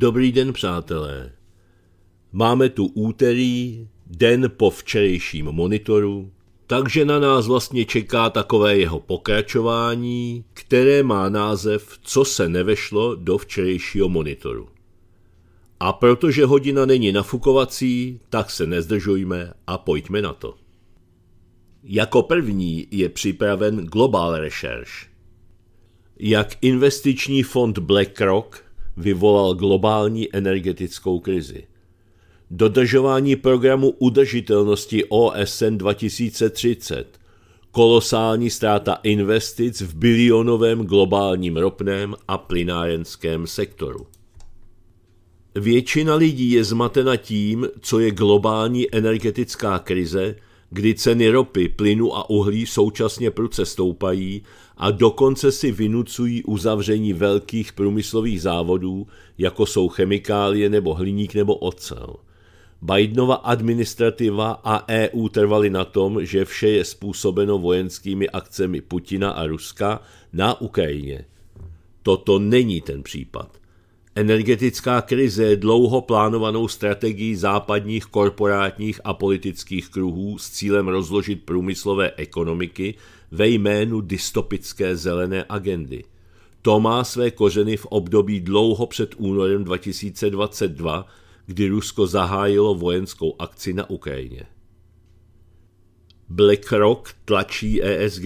Dobrý den, přátelé. Máme tu úterý, den po včerejším monitoru, takže na nás vlastně čeká takové jeho pokračování, které má název Co se nevešlo do včerejšího monitoru. A protože hodina není nafukovací, tak se nezdržujme a pojďme na to. Jako první je připraven Global Research. Jak investiční fond BlackRock vyvolal globální energetickou krizi. Dodržování programu udržitelnosti OSN 2030, kolosální ztráta investic v bilionovém globálním ropném a plynárenském sektoru. Většina lidí je zmatena tím, co je globální energetická krize, kdy ceny ropy, plynu a uhlí současně pruce stoupají a dokonce si vynucují uzavření velkých průmyslových závodů, jako jsou chemikálie nebo hliník nebo ocel. Bidenova administrativa a EU trvali na tom, že vše je způsobeno vojenskými akcemi Putina a Ruska na Ukrajině. Toto není ten případ. Energetická krize je dlouho plánovanou strategií západních korporátních a politických kruhů s cílem rozložit průmyslové ekonomiky ve jménu dystopické zelené agendy. To má své kořeny v období dlouho před únorem 2022, kdy Rusko zahájilo vojenskou akci na Ukrajině. BlackRock tlačí ESG.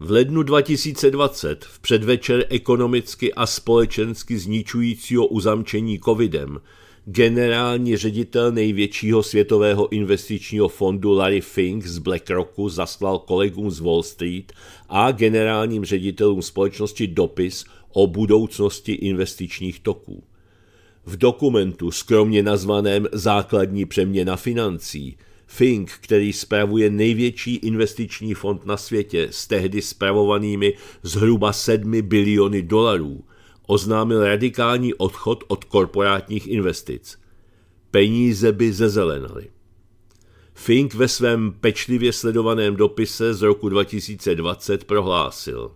V lednu 2020, v předvečer ekonomicky a společensky zničujícího uzamčení covidem, generální ředitel největšího světového investičního fondu Larry Fink z BlackRocku zaslal kolegům z Wall Street a generálním ředitelům společnosti dopis o budoucnosti investičních toků. V dokumentu, skromně nazvaném Základní přeměna financí, Fink, který spravuje největší investiční fond na světě s tehdy spravovanými zhruba 7 biliony dolarů, oznámil radikální odchod od korporátních investic. Peníze by zezelenaly. Fink ve svém pečlivě sledovaném dopise z roku 2020 prohlásil.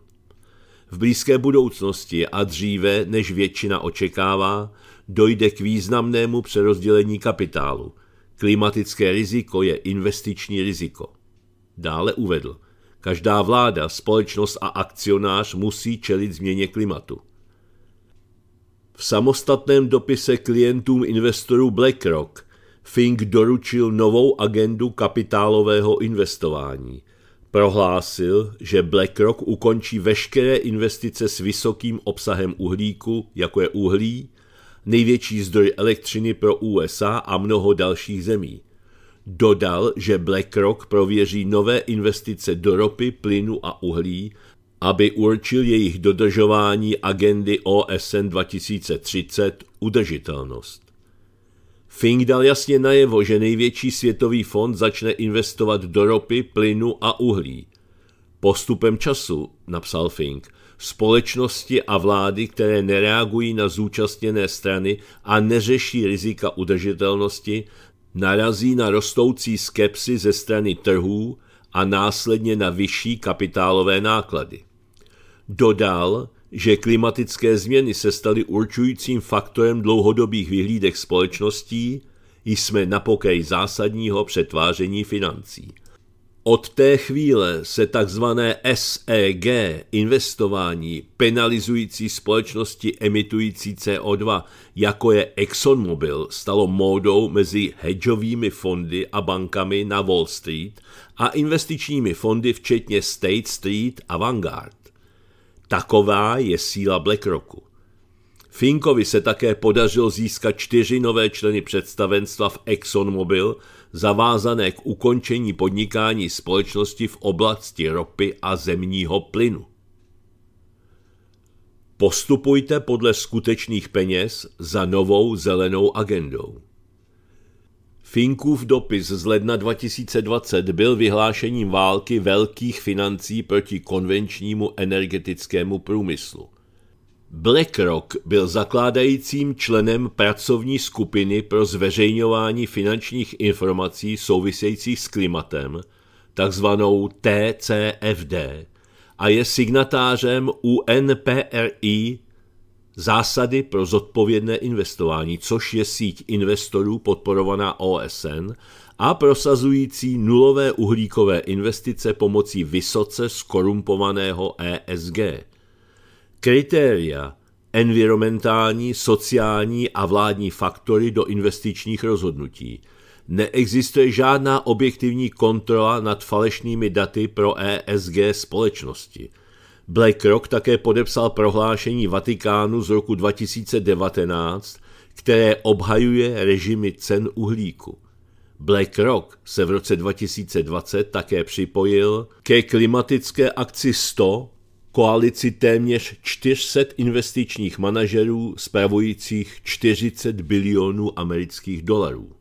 V blízké budoucnosti a dříve, než většina očekává, dojde k významnému přerozdělení kapitálu. Klimatické riziko je investiční riziko. Dále uvedl. Každá vláda, společnost a akcionář musí čelit změně klimatu. V samostatném dopise klientům investorů BlackRock Fink doručil novou agendu kapitálového investování. Prohlásil, že BlackRock ukončí veškeré investice s vysokým obsahem uhlíku, jako je uhlí, největší zdroj elektřiny pro USA a mnoho dalších zemí. Dodal, že BlackRock prověří nové investice do ropy, plynu a uhlí aby určil jejich dodržování agendy OSN 2030 udržitelnost. Fink dal jasně najevo, že největší světový fond začne investovat do ropy, plynu a uhlí. Postupem času, napsal Fink, společnosti a vlády, které nereagují na zúčastněné strany a neřeší rizika udržitelnosti, narazí na rostoucí skepsy ze strany trhů a následně na vyšší kapitálové náklady. Dodal, že klimatické změny se staly určujícím faktorem dlouhodobých vyhlídek společností, jsme na pokej zásadního přetváření financí. Od té chvíle se tzv. SEG investování penalizující společnosti emitující CO2, jako je ExxonMobil, stalo módou mezi hedžovými fondy a bankami na Wall Street a investičními fondy včetně State Street a Vanguard. Taková je síla BlackRocku. Finkovi se také podařilo získat čtyři nové členy představenstva v ExxonMobil, zavázané k ukončení podnikání společnosti v oblasti ropy a zemního plynu. Postupujte podle skutečných peněz za novou zelenou agendou. Finkův dopis z ledna 2020 byl vyhlášením války velkých financí proti konvenčnímu energetickému průmyslu. BlackRock byl zakládajícím členem pracovní skupiny pro zveřejňování finančních informací souvisejících s klimatem, takzvanou TCFD, a je signatářem UNPRI Zásady pro zodpovědné investování, což je síť investorů podporovaná OSN a prosazující nulové uhlíkové investice pomocí vysoce skorumpovaného ESG. Kritéria environmentální, sociální a vládní faktory do investičních rozhodnutí. Neexistuje žádná objektivní kontrola nad falešnými daty pro ESG společnosti – BlackRock také podepsal prohlášení Vatikánu z roku 2019, které obhajuje režimy cen uhlíku. BlackRock se v roce 2020 také připojil ke klimatické akci 100 koalici téměř 400 investičních manažerů spravujících 40 bilionů amerických dolarů.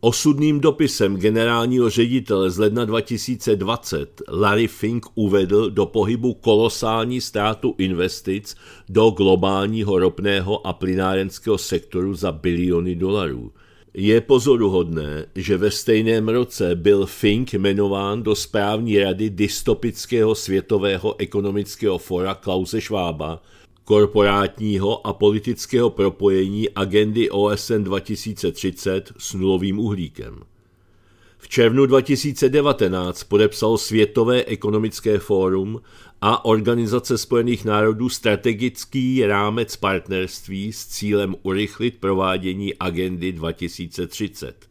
Osudným dopisem generálního ředitele z ledna 2020 Larry Fink uvedl do pohybu kolosální ztrátu investic do globálního ropného a plynárenského sektoru za biliony dolarů. Je pozoruhodné, že ve stejném roce byl Fink jmenován do správní rady dystopického světového ekonomického fora Klause Schwaba, korporátního a politického propojení agendy OSN 2030 s nulovým uhlíkem. V červnu 2019 podepsal Světové ekonomické fórum a Organizace spojených národů strategický rámec partnerství s cílem urychlit provádění agendy 2030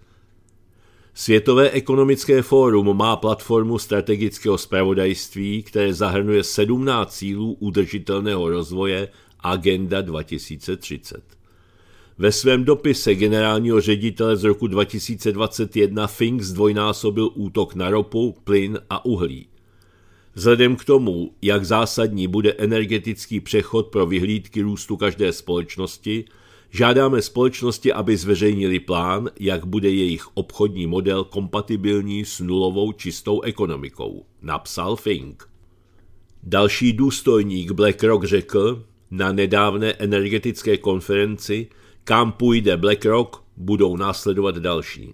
Světové ekonomické fórum má platformu strategického zpravodajství, které zahrnuje 17 cílů udržitelného rozvoje Agenda 2030. Ve svém dopise generálního ředitele z roku 2021 Fink zdvojnásobil útok na ropu, plyn a uhlí. Vzhledem k tomu, jak zásadní bude energetický přechod pro vyhlídky růstu každé společnosti, Žádáme společnosti, aby zveřejnili plán, jak bude jejich obchodní model kompatibilní s nulovou čistou ekonomikou, napsal Fink. Další důstojník BlackRock řekl na nedávné energetické konferenci, kam půjde BlackRock, budou následovat další.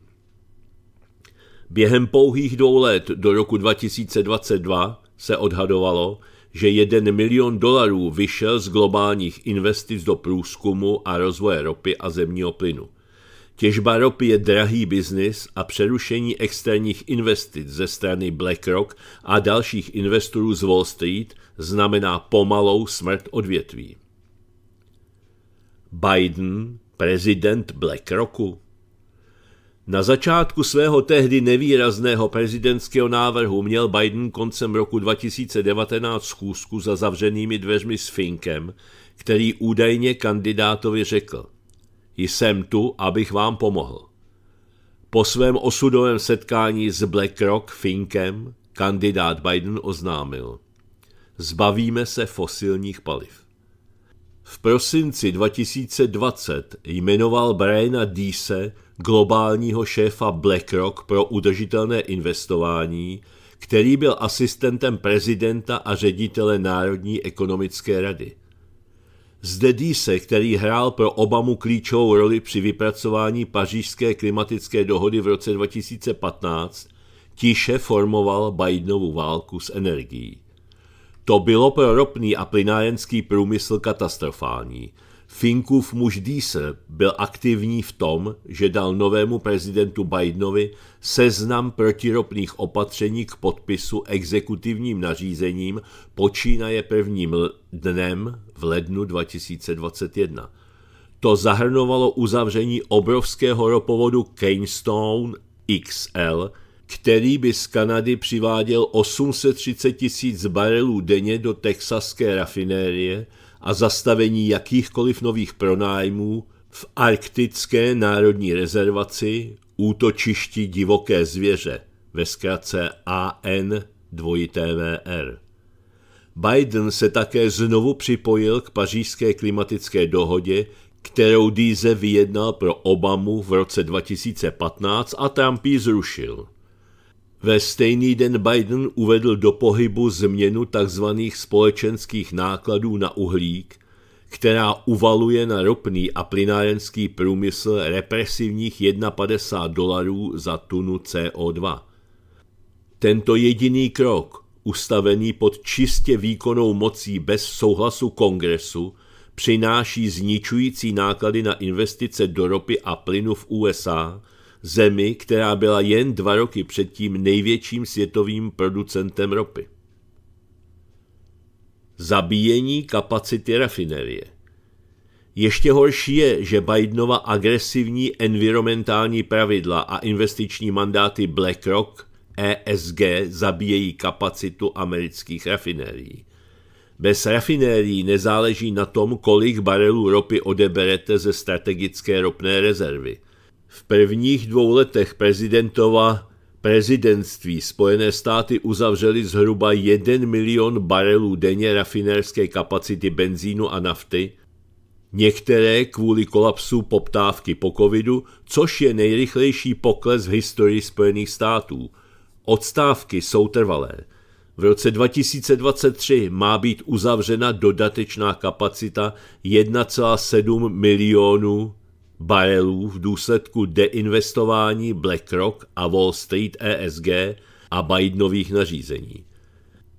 Během pouhých dvou let do roku 2022 se odhadovalo, že 1 milion dolarů vyšel z globálních investic do průzkumu a rozvoje ropy a zemního plynu. Těžba ropy je drahý biznis a přerušení externích investic ze strany BlackRock a dalších investorů z Wall Street znamená pomalou smrt odvětví. Biden, prezident BlackRocku. Na začátku svého tehdy nevýrazného prezidentského návrhu měl Biden koncem roku 2019 schůzku za zavřenými dveřmi s Finkem, který údajně kandidátovi řekl Jsem tu, abych vám pomohl. Po svém osudovém setkání s BlackRock Finkem kandidát Biden oznámil Zbavíme se fosilních paliv. V prosinci 2020 jmenoval Briana Dise globálního šéfa BlackRock pro udržitelné investování, který byl asistentem prezidenta a ředitele Národní ekonomické rady. Zde Dise, který hrál pro Obamu klíčovou roli při vypracování pařížské klimatické dohody v roce 2015, tiše formoval Bidenovu válku s energií. To bylo pro ropný a plynárenský průmysl katastrofální – Finkův muž Diesel byl aktivní v tom, že dal novému prezidentu Bidenovi seznam protiropných opatření k podpisu exekutivním nařízením počínaje prvním dnem v lednu 2021. To zahrnovalo uzavření obrovského ropovodu Keystone XL, který by z Kanady přiváděl 830 tisíc barelů denně do texaské rafinérie – a zastavení jakýchkoliv nových pronájmů v Arktické národní rezervaci útočišti divoké zvěře, ve zkratce AN VR. Biden se také znovu připojil k pařížské klimatické dohodě, kterou Díze vyjednal pro Obamu v roce 2015 a Trump ji zrušil. Ve stejný den Biden uvedl do pohybu změnu tzv. společenských nákladů na uhlík, která uvaluje na ropný a plynárenský průmysl represivních 51 dolarů za tunu CO2. Tento jediný krok, ustavený pod čistě výkonnou mocí bez souhlasu kongresu, přináší zničující náklady na investice do ropy a plynu v USA – zemi, která byla jen dva roky předtím největším světovým producentem ropy. Zabíjení kapacity rafinerie. Ještě horší je, že Bidenova agresivní environmentální pravidla a investiční mandáty BlackRock, ESG zabíjejí kapacitu amerických rafinérií. Bez rafinérií nezáleží na tom, kolik barelů ropy odeberete ze strategické ropné rezervy – v prvních dvou letech prezidentova prezidentství Spojené státy uzavřely zhruba 1 milion barelů denně rafinérské kapacity benzínu a nafty, některé kvůli kolapsu poptávky po covidu, což je nejrychlejší pokles v historii Spojených států. Odstávky jsou trvalé. V roce 2023 má být uzavřena dodatečná kapacita 1,7 milionů barelů v důsledku deinvestování BlackRock a Wall Street ESG a Bidenových nařízení.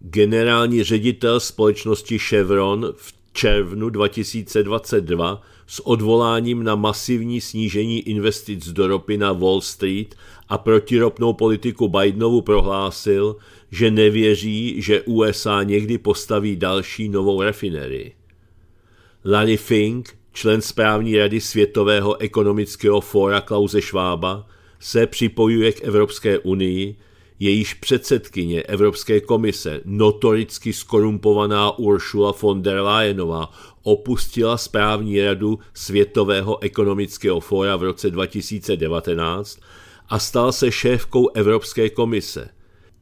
Generální ředitel společnosti Chevron v červnu 2022 s odvoláním na masivní snížení investic do ropy na Wall Street a protiropnou politiku Bidenovu prohlásil, že nevěří, že USA někdy postaví další novou refinerii. Larry Fink, člen správní rady Světového ekonomického fóra Klause Švába, se připojuje k Evropské unii, jejíž předsedkyně Evropské komise, notoricky skorumpovaná Ursula von der Leyenová, opustila správní radu Světového ekonomického fóra v roce 2019 a stala se šéfkou Evropské komise.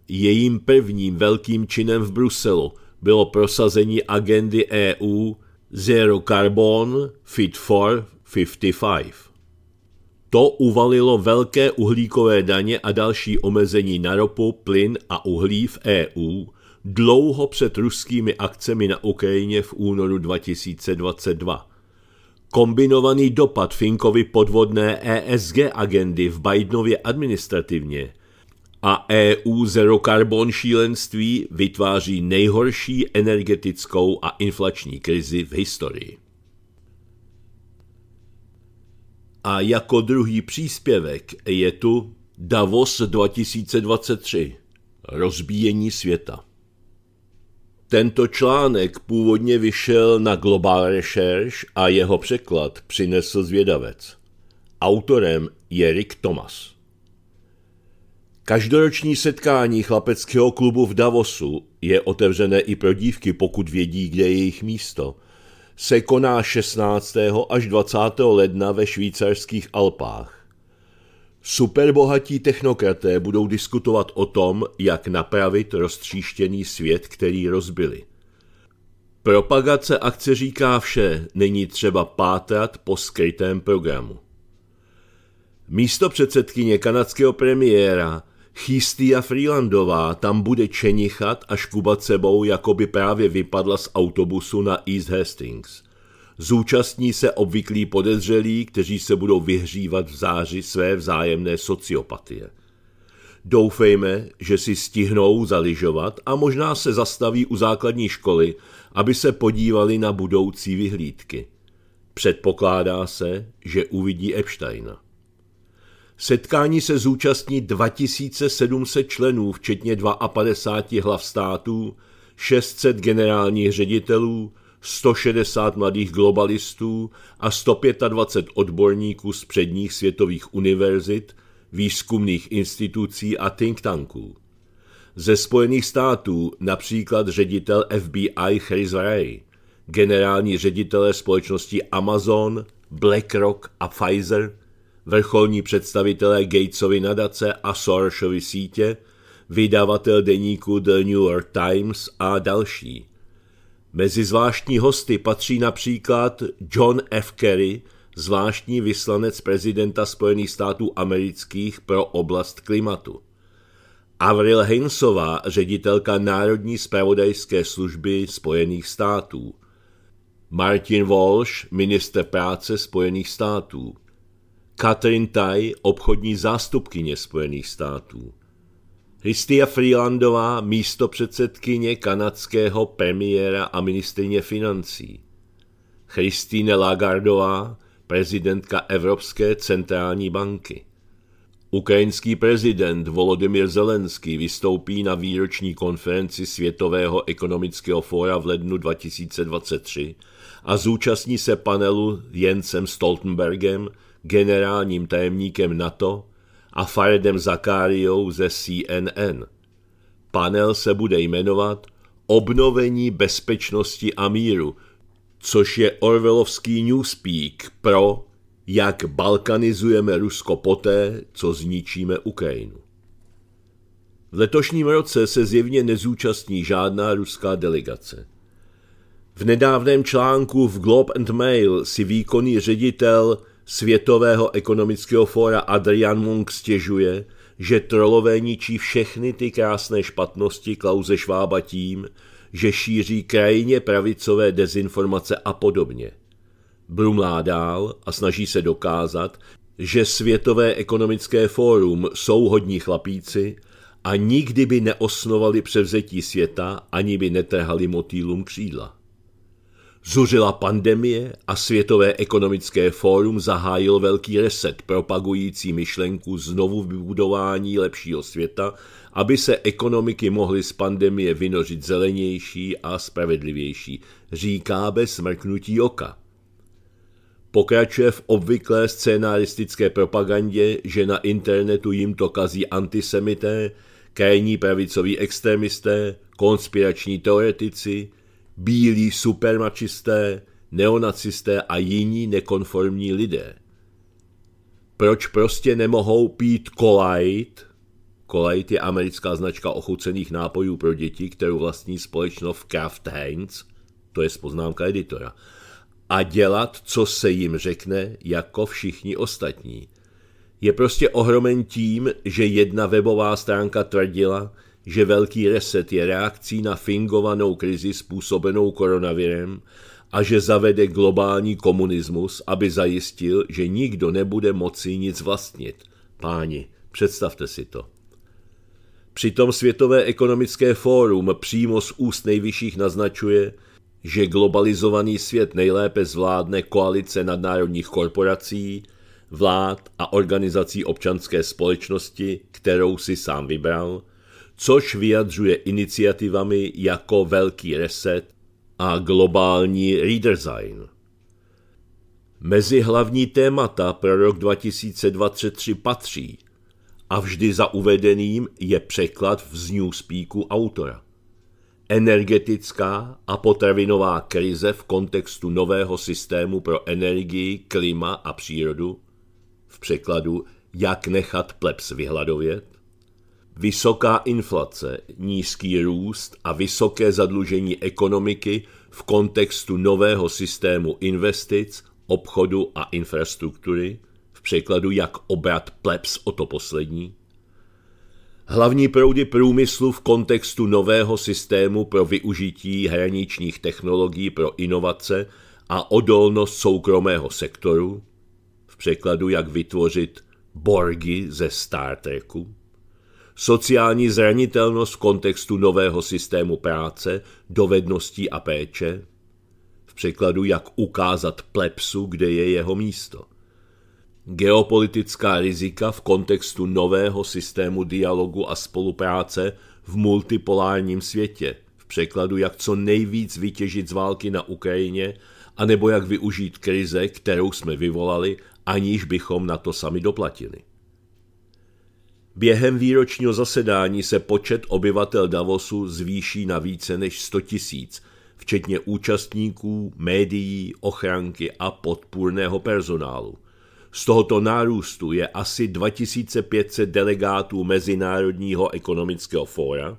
Jejím prvním velkým činem v Bruselu bylo prosazení agendy EU Zero Carbon Fit for 55. To uvalilo velké uhlíkové daně a další omezení na ropu, plyn a uhlí v EU dlouho před ruskými akcemi na Ukrajině v únoru 2022. Kombinovaný dopad Finkovy podvodné ESG agendy v Bidenově administrativně – a EU carbon šílenství vytváří nejhorší energetickou a inflační krizi v historii. A jako druhý příspěvek je tu Davos 2023 Rozbíjení světa. Tento článek původně vyšel na Global Research a jeho překlad přinesl zvědavec. Autorem je Rick Thomas. Každoroční setkání chlapeckého klubu v Davosu je otevřené i pro dívky, pokud vědí, kde je jejich místo. Se koná 16. až 20. ledna ve švýcarských Alpách. Superbohatí technokraté budou diskutovat o tom, jak napravit roztříštěný svět, který rozbili. Propagace akce říká vše, není třeba pátrat po skrytém programu. Místo předsedkyně kanadského premiéra a Freelandová tam bude čenichat a škubat sebou, jako by právě vypadla z autobusu na East Hastings. Zúčastní se obvyklí podezřelí, kteří se budou vyhřívat v záři své vzájemné sociopatie. Doufejme, že si stihnou zaližovat a možná se zastaví u základní školy, aby se podívali na budoucí vyhlídky. Předpokládá se, že uvidí Epsteina. Setkání se zúčastní 2700 členů, včetně 52 hlav států, 600 generálních ředitelů, 160 mladých globalistů a 125 odborníků z předních světových univerzit, výzkumných institucí a think tanků. Ze Spojených států například ředitel FBI Chris Ray, generální ředitele společnosti Amazon, BlackRock a Pfizer – vrcholní představitelé Gatesovy nadace a Sorosovy sítě, vydavatel deníku The New York Times a další. Mezi zvláštní hosty patří například John F. Kerry, zvláštní vyslanec prezidenta Spojených států amerických pro oblast klimatu. Avril Hinsová, ředitelka Národní spravodajské služby Spojených států. Martin Walsh, minister práce Spojených států. Katrin Tai, obchodní zástupkyně Spojených států. Hristia Freelandová, místo předsedkyně kanadského premiéra a ministrině financí. Christine Lagardová, prezidentka Evropské centrální banky. Ukrajinský prezident Volodymyr Zelenský vystoupí na výroční konferenci Světového ekonomického fóra v lednu 2023 a zúčastní se panelu Jensem Stoltenbergem, generálním tajemníkem NATO a Faredem Zakáriou ze CNN. Panel se bude jmenovat Obnovení bezpečnosti a míru, což je Orwellovský newspeak pro jak balkanizujeme Rusko poté, co zničíme Ukrajinu. V letošním roce se zjevně nezúčastní žádná ruská delegace. V nedávném článku v Globe and Mail si výkonný ředitel Světového ekonomického fóra Adrian Munk stěžuje, že trolové ničí všechny ty krásné špatnosti Klauze Švába tím, že šíří krajině pravicové dezinformace a podobně. Brumlá dál a snaží se dokázat, že Světové ekonomické fórum jsou hodní chlapíci a nikdy by neosnovali převzetí světa, ani by netrhali motýlům křídla. Zuřila pandemie a Světové ekonomické fórum zahájil velký reset propagující myšlenku znovu vybudování lepšího světa, aby se ekonomiky mohly z pandemie vynořit zelenější a spravedlivější, říká bez smrknutí oka. Pokračuje v obvyklé scénaristické propagandě, že na internetu jim to kazí antisemité, krajní pravicoví extremisté, konspirační teoretici – bílí supermačisté, neonacisté a jiní nekonformní lidé. Proč prostě nemohou pít kolajt? Kolajt je americká značka ochucených nápojů pro děti, kterou vlastní společnost Kraft Heinz, to je poznámka editora, a dělat, co se jim řekne, jako všichni ostatní. Je prostě ohromen tím, že jedna webová stránka tvrdila, že velký reset je reakcí na fingovanou krizi způsobenou koronavirem a že zavede globální komunismus, aby zajistil, že nikdo nebude moci nic vlastnit. Páni, představte si to. Přitom Světové ekonomické fórum přímo z úst nejvyšších naznačuje, že globalizovaný svět nejlépe zvládne koalice nadnárodních korporací, vlád a organizací občanské společnosti, kterou si sám vybral – což vyjadřuje iniciativami jako Velký reset a globální redesign. Mezi hlavní témata pro rok 2023 patří a vždy za uvedeným je překlad v Newspeaku autora. Energetická a potravinová krize v kontextu nového systému pro energii, klima a přírodu, v překladu Jak nechat plebs vyhladovět, Vysoká inflace, nízký růst a vysoké zadlužení ekonomiky v kontextu nového systému investic, obchodu a infrastruktury, v překladu jak obrat plebs o to poslední, hlavní proudy průmyslu v kontextu nového systému pro využití hraničních technologií pro inovace a odolnost soukromého sektoru, v překladu jak vytvořit borgy ze Star Treku, sociální zranitelnost v kontextu nového systému práce, dovedností a péče, v překladu jak ukázat plepsu, kde je jeho místo. Geopolitická rizika v kontextu nového systému dialogu a spolupráce v multipolárním světě, v překladu jak co nejvíc vytěžit z války na Ukrajině, anebo jak využít krize, kterou jsme vyvolali, aniž bychom na to sami doplatili. Během výročního zasedání se počet obyvatel Davosu zvýší na více než 100 tisíc, včetně účastníků, médií, ochranky a podpůrného personálu. Z tohoto nárůstu je asi 2500 delegátů Mezinárodního ekonomického fóra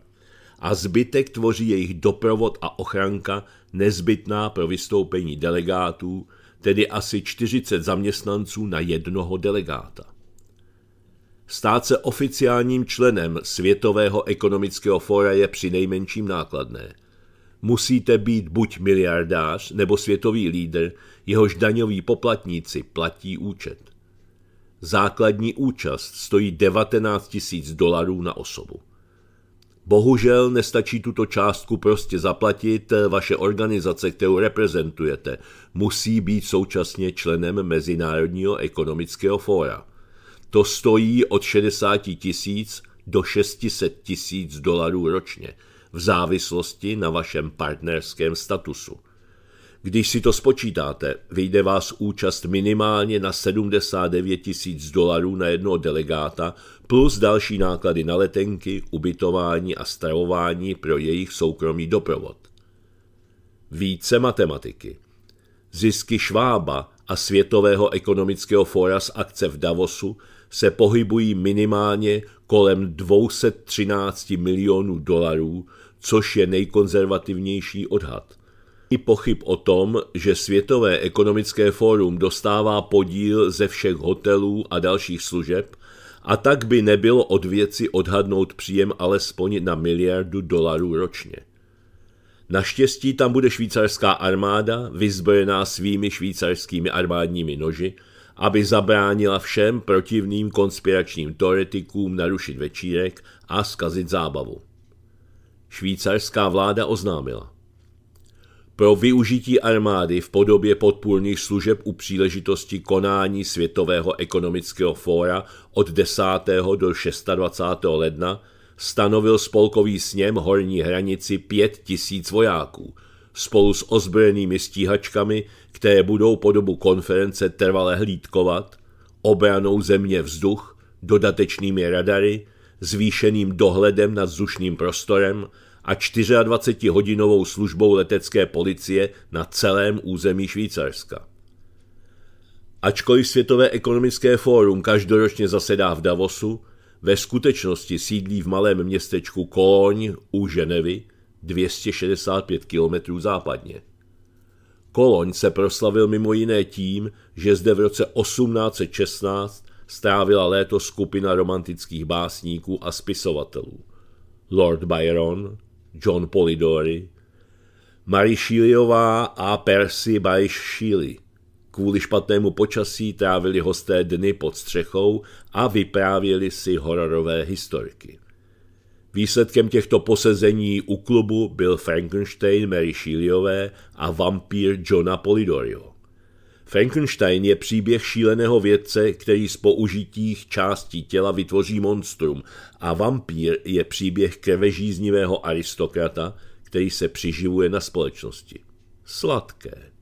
a zbytek tvoří jejich doprovod a ochranka nezbytná pro vystoupení delegátů, tedy asi 40 zaměstnanců na jednoho delegáta. Stát se oficiálním členem Světového ekonomického fóra je při nejmenším nákladné. Musíte být buď miliardář nebo světový lídr, jehož daňoví poplatníci platí účet. Základní účast stojí 19 000 dolarů na osobu. Bohužel nestačí tuto částku prostě zaplatit, vaše organizace, kterou reprezentujete, musí být současně členem Mezinárodního ekonomického fóra. To stojí od 60 tisíc do 600 tisíc dolarů ročně, v závislosti na vašem partnerském statusu. Když si to spočítáte, vyjde vás účast minimálně na 79 tisíc dolarů na jednoho delegáta plus další náklady na letenky, ubytování a stravování pro jejich soukromý doprovod. Více matematiky. Zisky Švába a Světového ekonomického fóra z akce v Davosu se pohybují minimálně kolem 213 milionů dolarů, což je nejkonzervativnější odhad. I pochyb o tom, že Světové ekonomické fórum dostává podíl ze všech hotelů a dalších služeb, a tak by nebylo od věci odhadnout příjem alespoň na miliardu dolarů ročně. Naštěstí tam bude švýcarská armáda, vyzbrojená svými švýcarskými armádními noži, aby zabránila všem protivným konspiračním teoretikům narušit večírek a zkazit zábavu. Švýcarská vláda oznámila. Pro využití armády v podobě podpůrných služeb u příležitosti konání Světového ekonomického fóra od 10. do 26. ledna stanovil spolkový sněm horní hranici 5 tisíc vojáků spolu s ozbrojenými stíhačkami, které budou po dobu konference trvale hlídkovat, obranou země vzduch, dodatečnými radary, zvýšeným dohledem nad vzdušným prostorem a 24-hodinovou službou letecké policie na celém území Švýcarska. Ačkoliv Světové ekonomické fórum každoročně zasedá v Davosu, ve skutečnosti sídlí v malém městečku Koloň u Ženevy 265 km západně. Koloň se proslavil mimo jiné tím, že zde v roce 1816 strávila léto skupina romantických básníků a spisovatelů. Lord Byron, John Polidori, Marie Shelleyová a Percy Bysshe Shelley. Kvůli špatnému počasí trávili hosté dny pod střechou a vyprávěli si hororové historiky. Výsledkem těchto posezení u klubu byl Frankenstein Mary Shelleyové a vampír Johna Polidorio. Frankenstein je příběh šíleného vědce, který z použitých částí těla vytvoří monstrum a vampír je příběh krvežíznivého aristokrata, který se přiživuje na společnosti. Sladké.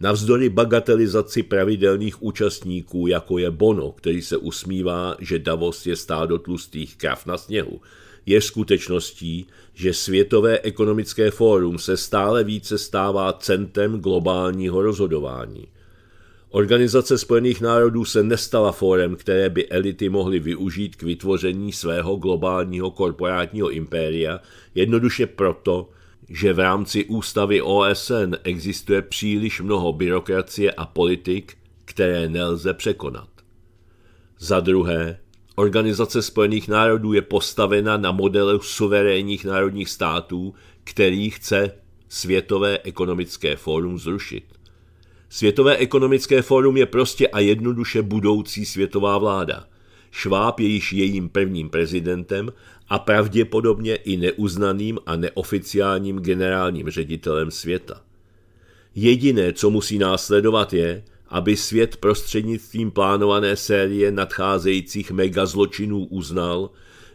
Navzdory bagatelizaci pravidelných účastníků, jako je Bono, který se usmívá, že Davos je stádo tlustých krav na sněhu, je skutečností, že Světové ekonomické fórum se stále více stává centrem globálního rozhodování. Organizace Spojených národů se nestala fórem, které by elity mohly využít k vytvoření svého globálního korporátního impéria, jednoduše proto, že v rámci ústavy OSN existuje příliš mnoho byrokracie a politik, které nelze překonat. Za druhé, Organizace Spojených národů je postavena na modelu suverénních národních států, který chce Světové ekonomické fórum zrušit. Světové ekonomické fórum je prostě a jednoduše budoucí světová vláda. Šváb je již jejím prvním prezidentem a pravděpodobně i neuznaným a neoficiálním generálním ředitelem světa. Jediné, co musí následovat, je, aby svět prostřednictvím plánované série nadcházejících megazločinů uznal,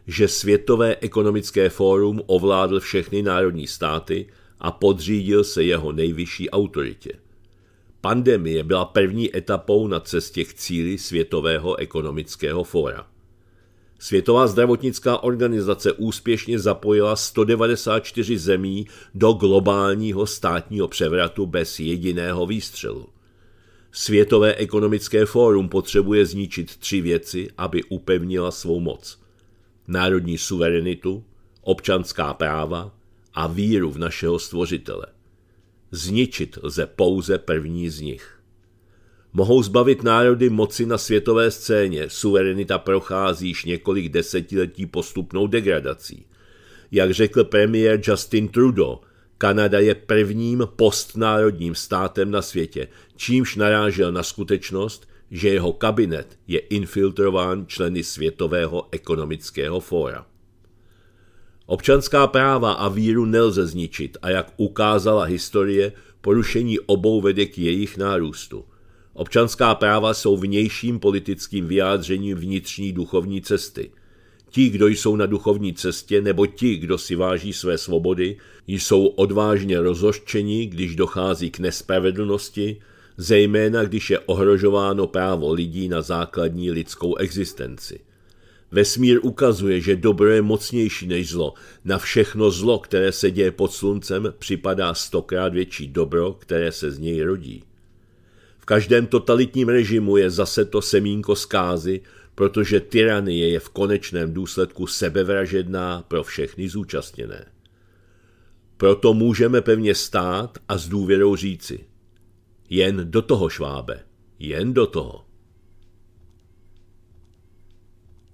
že Světové ekonomické fórum ovládl všechny národní státy a podřídil se jeho nejvyšší autoritě. Pandemie byla první etapou na cestě k cíli Světového ekonomického fóra. Světová zdravotnická organizace úspěšně zapojila 194 zemí do globálního státního převratu bez jediného výstřelu. Světové ekonomické fórum potřebuje zničit tři věci, aby upevnila svou moc. Národní suverenitu, občanská práva a víru v našeho stvořitele. Zničit lze pouze první z nich mohou zbavit národy moci na světové scéně. Suverenita prochází již několik desetiletí postupnou degradací. Jak řekl premiér Justin Trudeau, Kanada je prvním postnárodním státem na světě, čímž narážel na skutečnost, že jeho kabinet je infiltrován členy Světového ekonomického fóra. Občanská práva a víru nelze zničit a jak ukázala historie, porušení obou vede k jejich nárůstu. Občanská práva jsou vnějším politickým vyjádřením vnitřní duchovní cesty. Ti, kdo jsou na duchovní cestě, nebo ti, kdo si váží své svobody, jsou odvážně rozhoštěni, když dochází k nespravedlnosti, zejména když je ohrožováno právo lidí na základní lidskou existenci. Vesmír ukazuje, že dobro je mocnější než zlo. Na všechno zlo, které se děje pod sluncem, připadá stokrát větší dobro, které se z něj rodí každém totalitním režimu je zase to semínko zkázy, protože tyranie je v konečném důsledku sebevražedná pro všechny zúčastněné. Proto můžeme pevně stát a s důvěrou říci jen do toho švábe, jen do toho.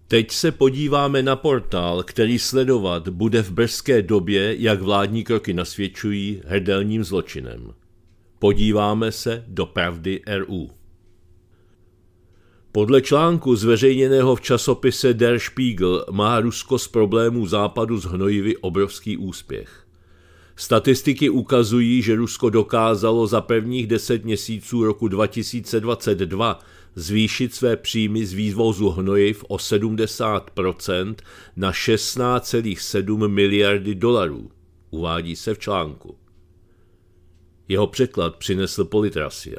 Teď se podíváme na portál, který sledovat bude v brzké době, jak vládní kroky nasvědčují, hrdelním zločinem. Podíváme se do pravdy RU. Podle článku zveřejněného v časopise Der Spiegel má Rusko z problémů západu z hnojivy obrovský úspěch. Statistiky ukazují, že Rusko dokázalo za prvních deset měsíců roku 2022 zvýšit své příjmy z vývozu hnojiv o 70 na 16,7 miliardy dolarů, uvádí se v článku. Jeho překlad přinesl Politrasia.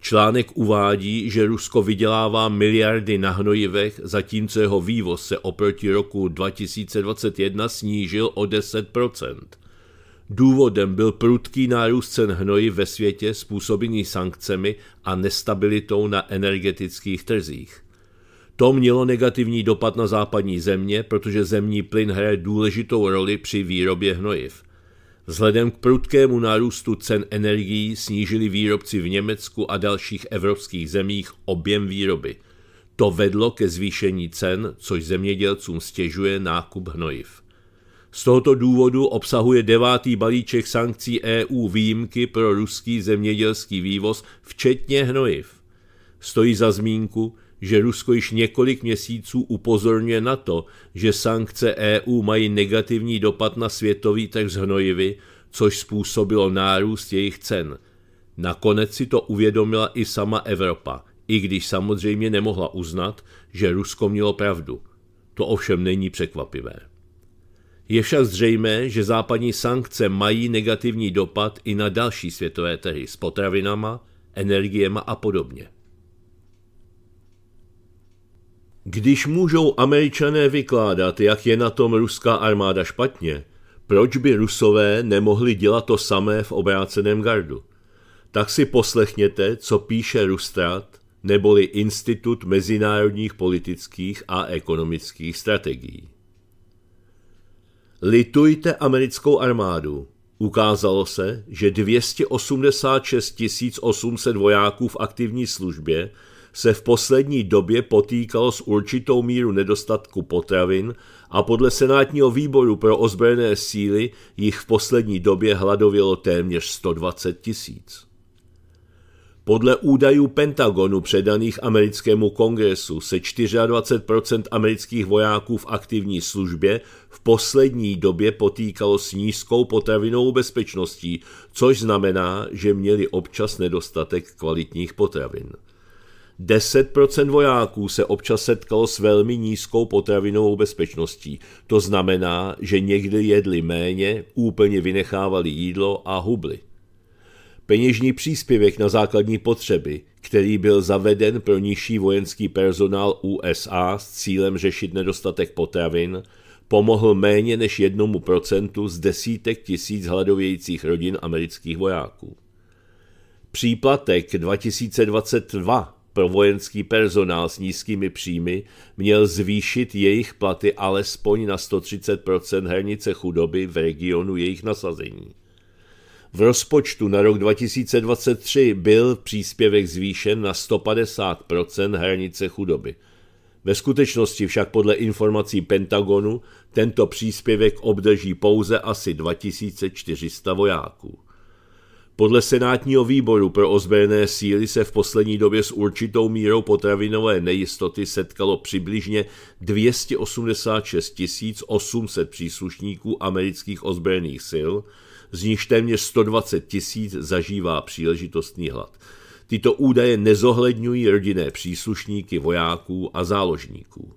Článek uvádí, že Rusko vydělává miliardy na hnojivech, zatímco jeho vývoz se oproti roku 2021 snížil o 10%. Důvodem byl prudký nárůst cen hnojiv ve světě způsobený sankcemi a nestabilitou na energetických trzích. To mělo negativní dopad na západní země, protože zemní plyn hraje důležitou roli při výrobě hnojiv – Vzhledem k prudkému nárůstu cen energií snížili výrobci v Německu a dalších evropských zemích objem výroby. To vedlo ke zvýšení cen, což zemědělcům stěžuje nákup hnojiv. Z tohoto důvodu obsahuje devátý balíček sankcí EU výjimky pro ruský zemědělský vývoz, včetně hnojiv. Stojí za zmínku, že Rusko již několik měsíců upozorňuje na to, že sankce EU mají negativní dopad na světový trh z hnojivy, což způsobilo nárůst jejich cen. Nakonec si to uvědomila i sama Evropa, i když samozřejmě nemohla uznat, že Rusko mělo pravdu. To ovšem není překvapivé. Je však zřejmé, že západní sankce mají negativní dopad i na další světové trhy s potravinama, energiema a podobně. Když můžou američané vykládat, jak je na tom ruská armáda špatně, proč by rusové nemohli dělat to samé v obráceném gardu? Tak si poslechněte, co píše Rustrat, neboli Institut mezinárodních politických a ekonomických strategií. Litujte americkou armádu. Ukázalo se, že 286 800 vojáků v aktivní službě se v poslední době potýkalo s určitou míru nedostatku potravin a podle Senátního výboru pro ozbrojené síly jich v poslední době hladovělo téměř 120 tisíc. Podle údajů Pentagonu předaných americkému kongresu se 24 amerických vojáků v aktivní službě v poslední době potýkalo s nízkou potravinou bezpečností, což znamená, že měli občas nedostatek kvalitních potravin. 10% vojáků se občas setkalo s velmi nízkou potravinovou bezpečností. To znamená, že někdy jedli méně, úplně vynechávali jídlo a hubli. Peněžní příspěvek na základní potřeby, který byl zaveden pro nižší vojenský personál USA s cílem řešit nedostatek potravin, pomohl méně než jednomu procentu z desítek tisíc hladovějících rodin amerických vojáků. Příplatek 2022 pro vojenský personál s nízkými příjmy měl zvýšit jejich platy alespoň na 130 hranice chudoby v regionu jejich nasazení. V rozpočtu na rok 2023 byl příspěvek zvýšen na 150 hranice chudoby. Ve skutečnosti však podle informací Pentagonu tento příspěvek obdrží pouze asi 2400 vojáků. Podle Senátního výboru pro ozbrojené síly se v poslední době s určitou mírou potravinové nejistoty setkalo přibližně 286 800 příslušníků amerických ozbrojených sil, z nichž téměř 120 tisíc zažívá příležitostný hlad. Tyto údaje nezohledňují rodinné příslušníky vojáků a záložníků.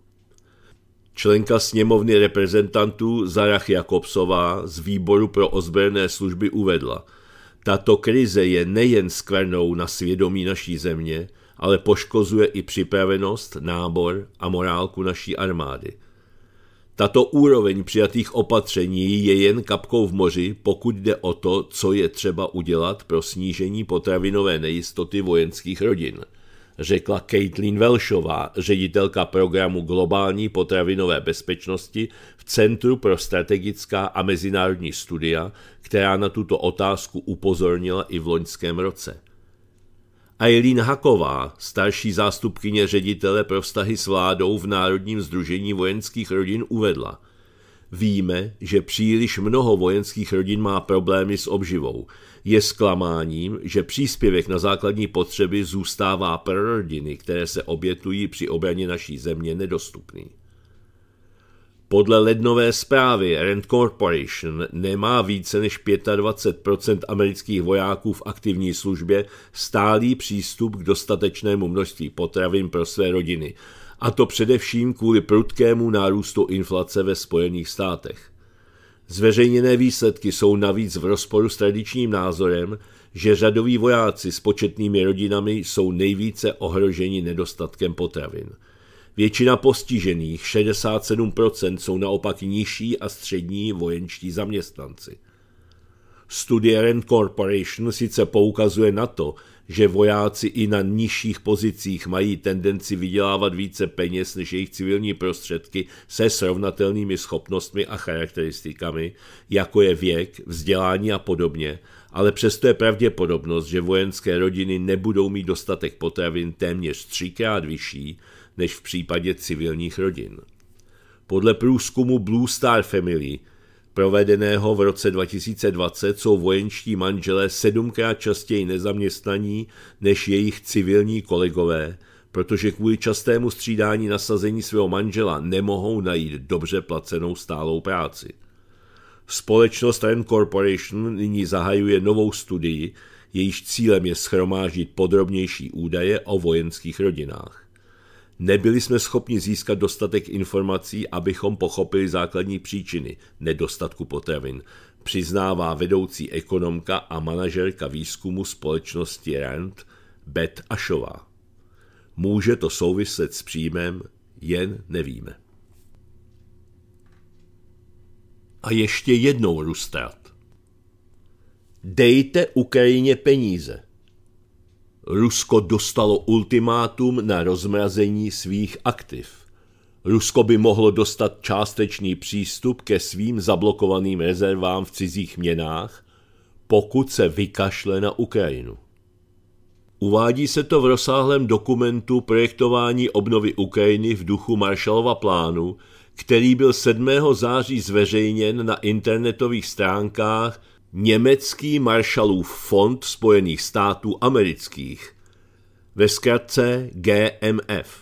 Členka sněmovny reprezentantů Zarach Jakobsová z výboru pro ozbrojené služby uvedla – tato krize je nejen skvrnou na svědomí naší země, ale poškozuje i připravenost, nábor a morálku naší armády. Tato úroveň přijatých opatření je jen kapkou v moři, pokud jde o to, co je třeba udělat pro snížení potravinové nejistoty vojenských rodin – řekla Caitlin Velšová, ředitelka programu globální potravinové bezpečnosti v Centru pro strategická a mezinárodní studia, která na tuto otázku upozornila i v loňském roce. Eileen Haková, starší zástupkyně ředitele pro vztahy s vládou v Národním združení vojenských rodin, uvedla – Víme, že příliš mnoho vojenských rodin má problémy s obživou – je zklamáním, že příspěvek na základní potřeby zůstává pro rodiny, které se obětují při obraně naší země nedostupný. Podle lednové zprávy Rand Corporation nemá více než 25 amerických vojáků v aktivní službě stálý přístup k dostatečnému množství potravin pro své rodiny, a to především kvůli prudkému nárůstu inflace ve Spojených státech. Zveřejněné výsledky jsou navíc v rozporu s tradičním názorem, že řadoví vojáci s početnými rodinami jsou nejvíce ohroženi nedostatkem potravin. Většina postižených, 67%, jsou naopak nižší a střední vojenčtí zaměstnanci. Studie Rand Corporation sice poukazuje na to, že vojáci i na nižších pozicích mají tendenci vydělávat více peněz než jejich civilní prostředky se srovnatelnými schopnostmi a charakteristikami, jako je věk, vzdělání a podobně, ale přesto je pravděpodobnost, že vojenské rodiny nebudou mít dostatek potravin téměř třikrát vyšší než v případě civilních rodin. Podle průzkumu Blue Star Family – provedeného v roce 2020 jsou vojenští manželé sedmkrát častěji nezaměstnaní než jejich civilní kolegové, protože kvůli častému střídání nasazení svého manžela nemohou najít dobře placenou stálou práci. Společnost Rand Corporation nyní zahajuje novou studii, jejíž cílem je schromáždit podrobnější údaje o vojenských rodinách. Nebyli jsme schopni získat dostatek informací, abychom pochopili základní příčiny nedostatku potravin, přiznává vedoucí ekonomka a manažerka výzkumu společnosti RAND Bet Ašová. Může to souviset s příjmem, jen nevíme. A ještě jednou Rustrat. Dejte Ukrajině peníze. Rusko dostalo ultimátum na rozmrazení svých aktiv. Rusko by mohlo dostat částečný přístup ke svým zablokovaným rezervám v cizích měnách, pokud se vykašle na Ukrajinu. Uvádí se to v rozsáhlém dokumentu projektování obnovy Ukrajiny v duchu Marshallova plánu, který byl 7. září zveřejněn na internetových stránkách Německý maršalův fond Spojených států amerických, ve zkratce GMF.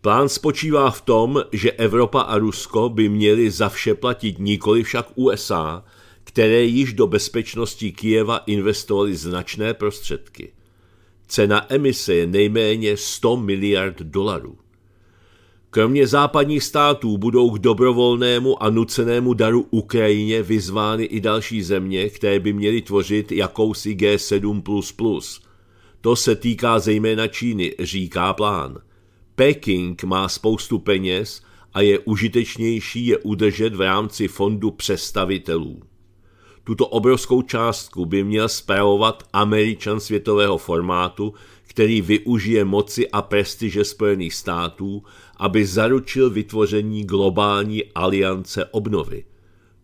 Plán spočívá v tom, že Evropa a Rusko by měly za vše platit nikoli však USA, které již do bezpečnosti Kijeva investovaly značné prostředky. Cena emise je nejméně 100 miliard dolarů. Kromě západních států budou k dobrovolnému a nucenému daru Ukrajině vyzvány i další země, které by měly tvořit jakousi G7++. To se týká zejména Číny, říká plán. Peking má spoustu peněz a je užitečnější je udržet v rámci fondu přestavitelů. Tuto obrovskou částku by měl spravovat američan světového formátu, který využije moci a prestiže Spojených států aby zaručil vytvoření globální aliance obnovy.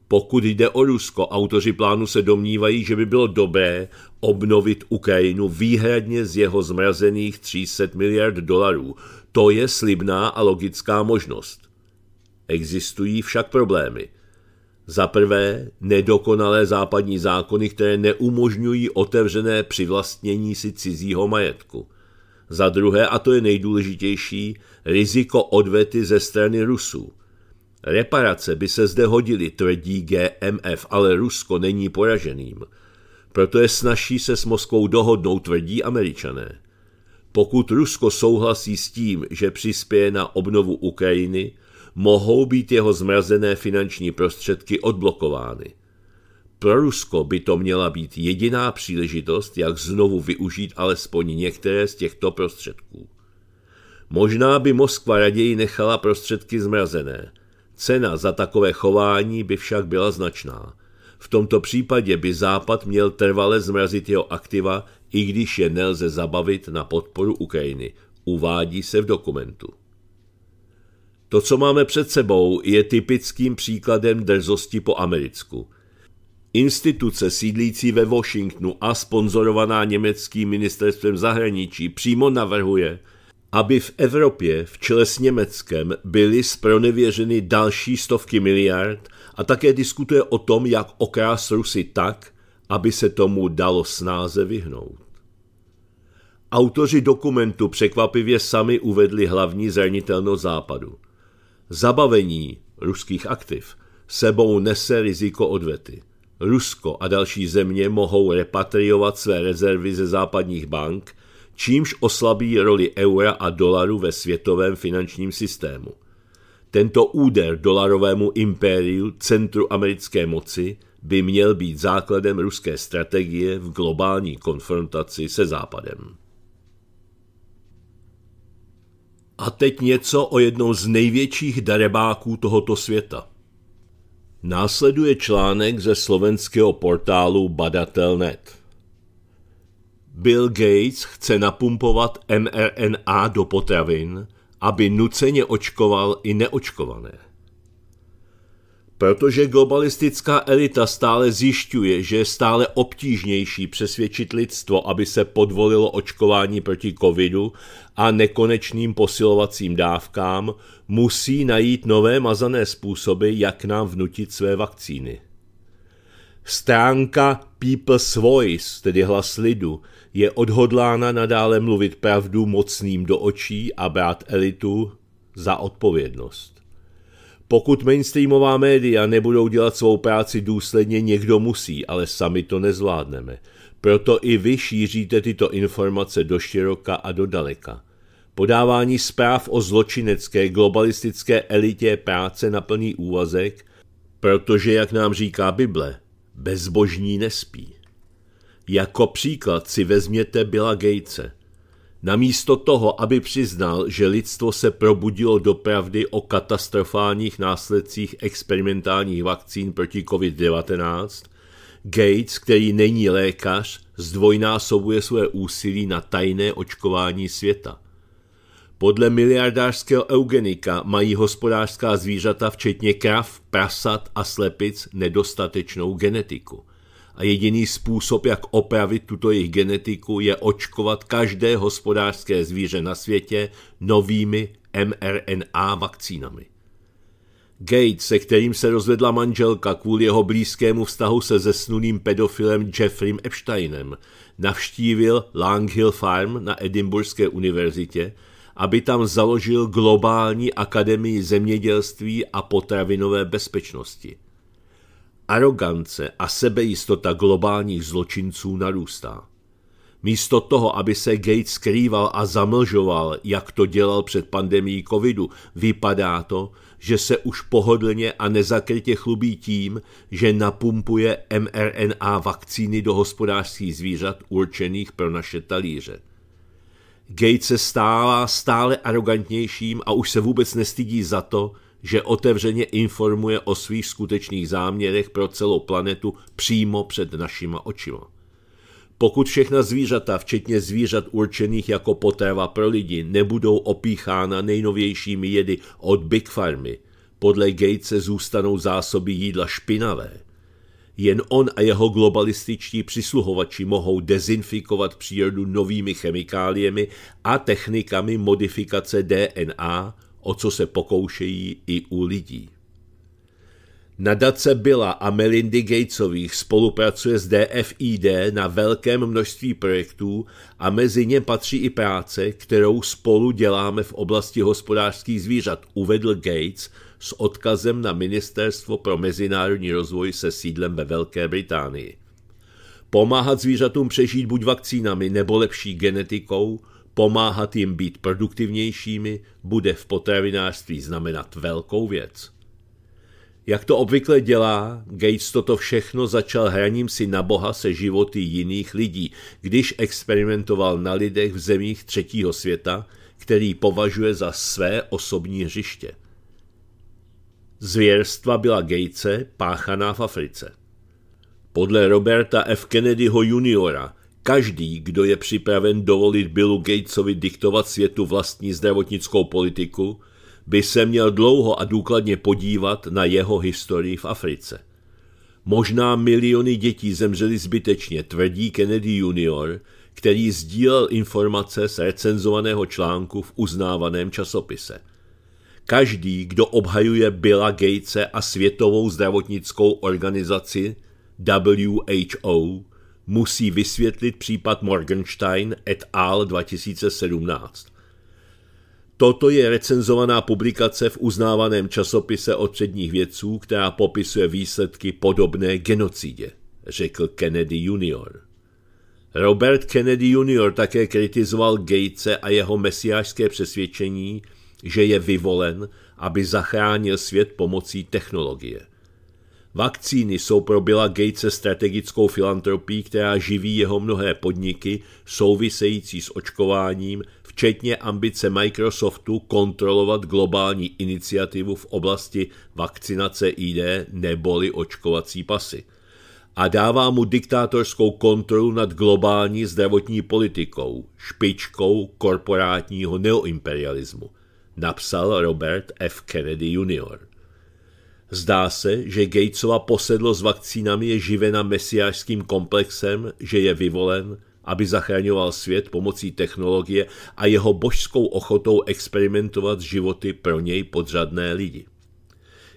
Pokud jde o Rusko, autoři plánu se domnívají, že by bylo dobré obnovit Ukrajinu výhradně z jeho zmrazených 300 miliard dolarů. To je slibná a logická možnost. Existují však problémy. Za prvé, nedokonalé západní zákony, které neumožňují otevřené přivlastnění si cizího majetku. Za druhé, a to je nejdůležitější, riziko odvety ze strany Rusů. Reparace by se zde hodily, tvrdí GMF, ale Rusko není poraženým. Proto je snaží se s Moskvou dohodnout, tvrdí američané. Pokud Rusko souhlasí s tím, že přispěje na obnovu Ukrajiny, mohou být jeho zmrazené finanční prostředky odblokovány. Pro Rusko by to měla být jediná příležitost, jak znovu využít alespoň některé z těchto prostředků. Možná by Moskva raději nechala prostředky zmrazené. Cena za takové chování by však byla značná. V tomto případě by Západ měl trvale zmrazit jeho aktiva, i když je nelze zabavit na podporu Ukrajiny, uvádí se v dokumentu. To, co máme před sebou, je typickým příkladem drzosti po Americku. Instituce sídlící ve Washingtonu a sponzorovaná německým ministerstvem zahraničí přímo navrhuje, aby v Evropě v čele s Německem byly spronevěřeny další stovky miliard a také diskutuje o tom, jak okrást Rusy tak, aby se tomu dalo snáze vyhnout. Autoři dokumentu překvapivě sami uvedli hlavní zranitelnost západu. Zabavení ruských aktiv sebou nese riziko odvety – Rusko a další země mohou repatriovat své rezervy ze západních bank, čímž oslabí roli eura a dolaru ve světovém finančním systému. Tento úder dolarovému impériu centru americké moci by měl být základem ruské strategie v globální konfrontaci se Západem. A teď něco o jednou z největších darebáků tohoto světa – Následuje článek ze slovenského portálu Badatel.net. Bill Gates chce napumpovat mRNA do potravin, aby nuceně očkoval i neočkované. Protože globalistická elita stále zjišťuje, že je stále obtížnější přesvědčit lidstvo, aby se podvolilo očkování proti covidu a nekonečným posilovacím dávkám, musí najít nové mazané způsoby, jak nám vnutit své vakcíny. Stránka People's Voice, tedy hlas lidu, je odhodlána nadále mluvit pravdu mocným do očí a brát elitu za odpovědnost. Pokud mainstreamová média nebudou dělat svou práci důsledně, někdo musí, ale sami to nezvládneme. Proto i vy šíříte tyto informace do široka a do daleka. Podávání zpráv o zločinecké globalistické elitě práce na plný úvazek, protože, jak nám říká Bible, bezbožní nespí. Jako příklad si vezměte Billa Gatese – Namísto toho, aby přiznal, že lidstvo se probudilo do pravdy o katastrofálních následcích experimentálních vakcín proti COVID-19, Gates, který není lékař, zdvojnásobuje své úsilí na tajné očkování světa. Podle miliardářského eugenika mají hospodářská zvířata včetně krav, prasat a slepic nedostatečnou genetiku – a jediný způsob, jak opravit tuto jejich genetiku, je očkovat každé hospodářské zvíře na světě novými mRNA vakcínami. Gates, se kterým se rozvedla manželka kvůli jeho blízkému vztahu se zesnulým pedofilem Jeffrem Epsteinem, navštívil Langhill Farm na Edinburghské univerzitě, aby tam založil globální akademii zemědělství a potravinové bezpečnosti. Arogance a sebejistota globálních zločinců narůstá. Místo toho, aby se Gates skrýval a zamlžoval, jak to dělal před pandemí covidu, vypadá to, že se už pohodlně a nezakrytě chlubí tím, že napumpuje mRNA vakcíny do hospodářských zvířat určených pro naše talíře. Gates se stává stále arrogantnějším a už se vůbec nestydí za to, že otevřeně informuje o svých skutečných záměrech pro celou planetu přímo před našima očima. Pokud všechna zvířata, včetně zvířat určených jako potrava pro lidi, nebudou opíchána nejnovějšími jedy od Big Farmy, podle Gatese zůstanou zásoby jídla špinavé. Jen on a jeho globalističtí přisluhovači mohou dezinfikovat přírodu novými chemikáliemi a technikami modifikace DNA, o co se pokoušejí i u lidí. Nadace Billa a Melindy Gatesových spolupracuje s DFID na velkém množství projektů a mezi ně patří i práce, kterou spolu děláme v oblasti hospodářských zvířat, uvedl Gates s odkazem na Ministerstvo pro mezinárodní rozvoj se sídlem ve Velké Británii. Pomáhat zvířatům přežít buď vakcínami nebo lepší genetikou – Pomáhat jim být produktivnějšími bude v potravinářství znamenat velkou věc. Jak to obvykle dělá, Gates toto všechno začal hraním si na boha se životy jiných lidí, když experimentoval na lidech v zemích třetího světa, který považuje za své osobní hřiště. Zvěrstva byla Gatese páchaná v Africe. Podle Roberta F. Kennedyho juniora Každý, kdo je připraven dovolit Billu Gatesovi diktovat světu vlastní zdravotnickou politiku, by se měl dlouho a důkladně podívat na jeho historii v Africe. Možná miliony dětí zemřeli zbytečně, tvrdí Kennedy junior, který sdílel informace z recenzovaného článku v uznávaném časopise. Každý, kdo obhajuje Billa Gatese a Světovou zdravotnickou organizaci WHO, musí vysvětlit případ Morgenstein et al. 2017. Toto je recenzovaná publikace v uznávaném časopise od předních vědců, která popisuje výsledky podobné genocidě, řekl Kennedy junior. Robert Kennedy junior také kritizoval Gatese a jeho mesiářské přesvědčení, že je vyvolen, aby zachránil svět pomocí technologie – Vakcíny jsou pro Billa Gatese strategickou filantropií, která živí jeho mnohé podniky související s očkováním, včetně ambice Microsoftu kontrolovat globální iniciativu v oblasti vakcinace ID neboli očkovací pasy. A dává mu diktátorskou kontrolu nad globální zdravotní politikou, špičkou korporátního neoimperialismu, napsal Robert F. Kennedy Jr. Zdá se, že Gatesova posedlo s vakcínami je živena mesiářským komplexem, že je vyvolen, aby zachraňoval svět pomocí technologie a jeho božskou ochotou experimentovat životy pro něj podřadné lidi.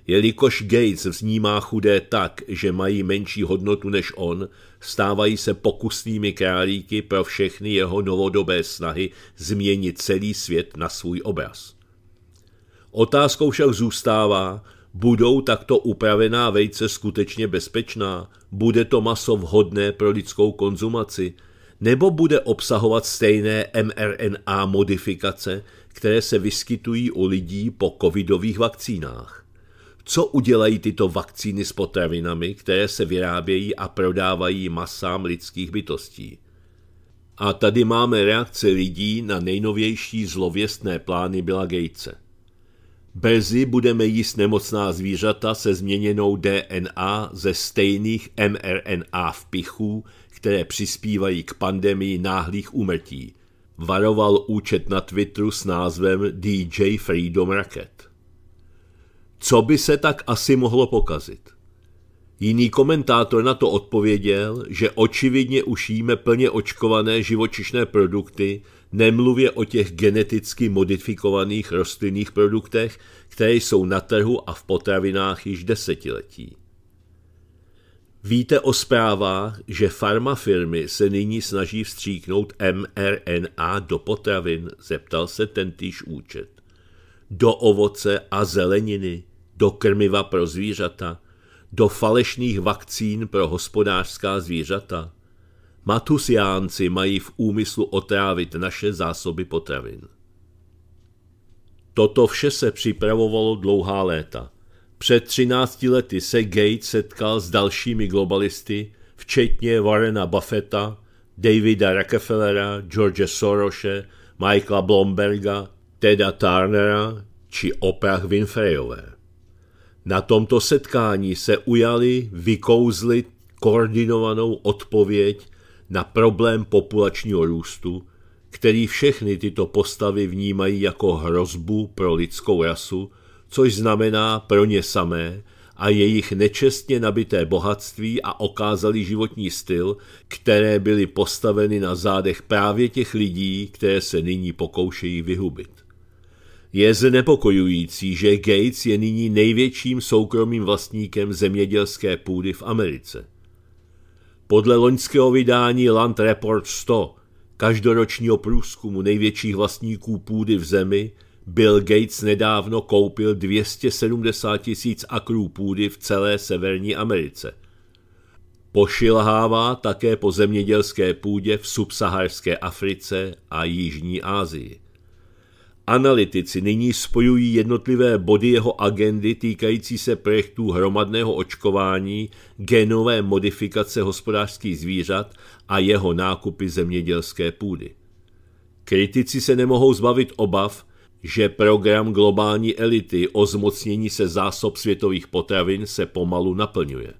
Jelikož Gates vnímá chudé tak, že mají menší hodnotu než on, stávají se pokusnými králíky pro všechny jeho novodobé snahy změnit celý svět na svůj obraz. Otázkou však zůstává, Budou takto upravená vejce skutečně bezpečná? Bude to maso vhodné pro lidskou konzumaci? Nebo bude obsahovat stejné mRNA modifikace, které se vyskytují u lidí po covidových vakcínách? Co udělají tyto vakcíny s potravinami, které se vyrábějí a prodávají masám lidských bytostí? A tady máme reakce lidí na nejnovější zlověstné plány Billa Gatese. Brzy budeme jíst nemocná zvířata se změněnou DNA ze stejných mRNA vpichů, které přispívají k pandemii náhlých úmrtí. Varoval účet na Twitteru s názvem DJ Freedom Rocket. Co by se tak asi mohlo pokazit? Jiný komentátor na to odpověděl, že očividně ušíme plně očkované živočišné produkty, nemluvě o těch geneticky modifikovaných rostlinných produktech, které jsou na trhu a v potravinách již desetiletí. Víte o zprávách, že farmafirmy se nyní snaží vstříknout mRNA do potravin, zeptal se tentýž účet. Do ovoce a zeleniny, do krmiva pro zvířata, do falešných vakcín pro hospodářská zvířata – Matusiánci mají v úmyslu otrávit naše zásoby potravin. Toto vše se připravovalo dlouhá léta. Před 13 lety se Gates setkal s dalšími globalisty, včetně Warrena Buffetta, Davida Rockefellera, George Sorose, Michaela Blomberga, Teda Turnera či Oprah Winfreyové. Na tomto setkání se ujali vykouzlit koordinovanou odpověď na problém populačního růstu, který všechny tyto postavy vnímají jako hrozbu pro lidskou rasu, což znamená pro ně samé a jejich nečestně nabité bohatství a okázalý životní styl, které byly postaveny na zádech právě těch lidí, které se nyní pokoušejí vyhubit. Je znepokojující, že Gates je nyní největším soukromým vlastníkem zemědělské půdy v Americe – podle loňského vydání Land Report 100, každoročního průzkumu největších vlastníků půdy v zemi, Bill Gates nedávno koupil 270 tisíc akrů půdy v celé Severní Americe. Pošilhává také po zemědělské půdě v subsaharské Africe a Jižní Asii. Analytici nyní spojují jednotlivé body jeho agendy týkající se projektů hromadného očkování, genové modifikace hospodářských zvířat a jeho nákupy zemědělské půdy. Kritici se nemohou zbavit obav, že program globální elity o zmocnění se zásob světových potravin se pomalu naplňuje.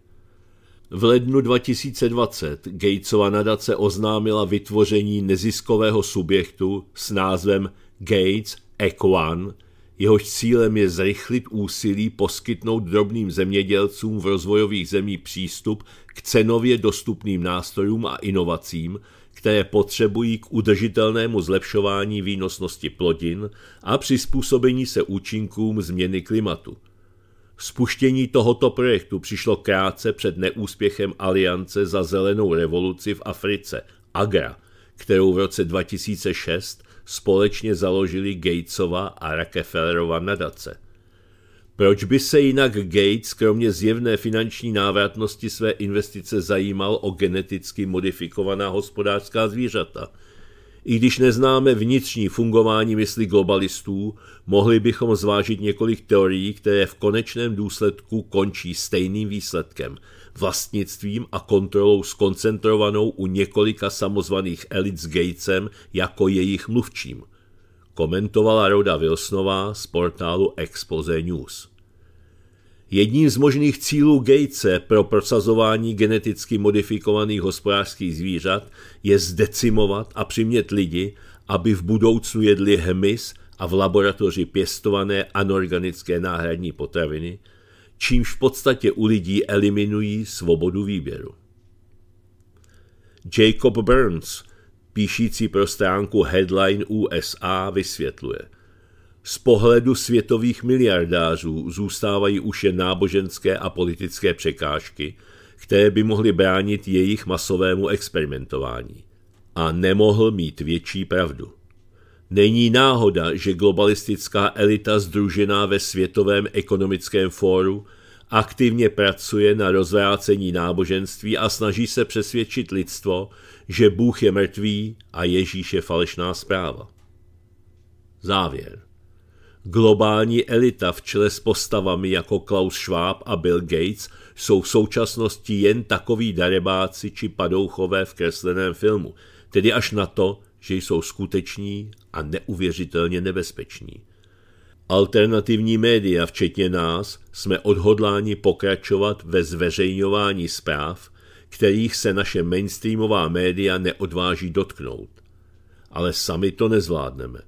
V lednu 2020 Gatesova nadace oznámila vytvoření neziskového subjektu s názvem Gates Equan, jehož cílem je zrychlit úsilí poskytnout drobným zemědělcům v rozvojových zemích přístup k cenově dostupným nástrojům a inovacím, které potřebují k udržitelnému zlepšování výnosnosti plodin a přizpůsobení se účinkům změny klimatu. Spuštění tohoto projektu přišlo krátce před neúspěchem Aliance za zelenou revoluci v Africe, AGRA, kterou v roce 2006 společně založili Gatesova a Rockefellerova nadace. Proč by se jinak Gates, kromě zjevné finanční návratnosti své investice, zajímal o geneticky modifikovaná hospodářská zvířata? I když neznáme vnitřní fungování mysli globalistů, mohli bychom zvážit několik teorií, které v konečném důsledku končí stejným výsledkem – vlastnictvím a kontrolou skoncentrovanou u několika samozvaných elit s Gatesem jako jejich mluvčím, komentovala Roda Wilsonová z portálu Expose News. Jedním z možných cílů Gatese pro prosazování geneticky modifikovaných hospodářských zvířat je zdecimovat a přimět lidi, aby v budoucnu jedli hmyz a v laboratoři pěstované anorganické náhradní potraviny – čímž v podstatě u lidí eliminují svobodu výběru. Jacob Burns, píšící pro stránku Headline USA, vysvětluje. Z pohledu světových miliardářů zůstávají už jen náboženské a politické překážky, které by mohly bránit jejich masovému experimentování. A nemohl mít větší pravdu. Není náhoda, že globalistická elita združená ve Světovém ekonomickém fóru aktivně pracuje na rozvrácení náboženství a snaží se přesvědčit lidstvo, že Bůh je mrtvý a Ježíš je falešná zpráva. Závěr. Globální elita v čele s postavami jako Klaus Schwab a Bill Gates jsou v současnosti jen takoví darebáci či padouchové v kresleném filmu, tedy až na to, že jsou skuteční a neuvěřitelně nebezpeční. Alternativní média, včetně nás, jsme odhodláni pokračovat ve zveřejňování zpráv, kterých se naše mainstreamová média neodváží dotknout. Ale sami to nezvládneme.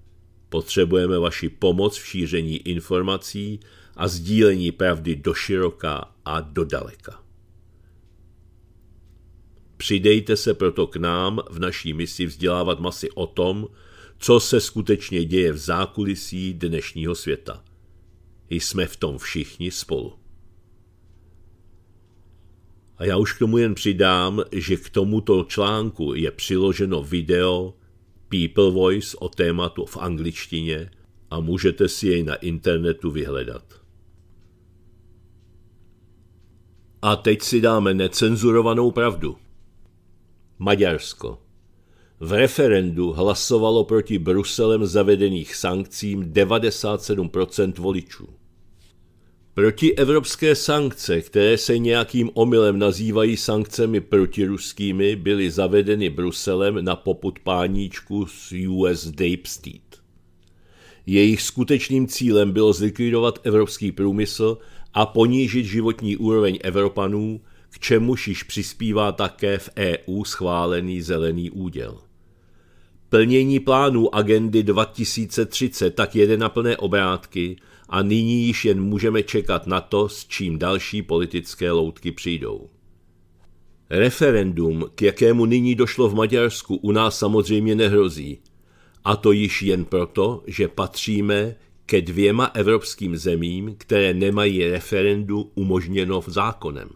Potřebujeme vaši pomoc v šíření informací a sdílení pravdy do široká a do daleka. Přidejte se proto k nám v naší misi vzdělávat masy o tom, co se skutečně děje v zákulisí dnešního světa. Jsme v tom všichni spolu. A já už k tomu jen přidám, že k tomuto článku je přiloženo video People Voice o tématu v angličtině a můžete si jej na internetu vyhledat. A teď si dáme necenzurovanou pravdu. Maďarsko. V referendu hlasovalo proti Bruselem zavedených sankcím 97% voličů. Proti evropské sankce, které se nějakým omylem nazývají sankcemi protiruskými, byly zavedeny Bruselem na poput páníčku z US Deep State. Jejich skutečným cílem bylo zlikvidovat evropský průmysl a ponížit životní úroveň Evropanů, k čemuž již přispívá také v EU schválený zelený úděl. Plnění plánů agendy 2030 tak jede na plné obrátky a nyní již jen můžeme čekat na to, s čím další politické loutky přijdou. Referendum, k jakému nyní došlo v Maďarsku, u nás samozřejmě nehrozí. A to již jen proto, že patříme ke dvěma evropským zemím, které nemají referendu umožněno v zákonem.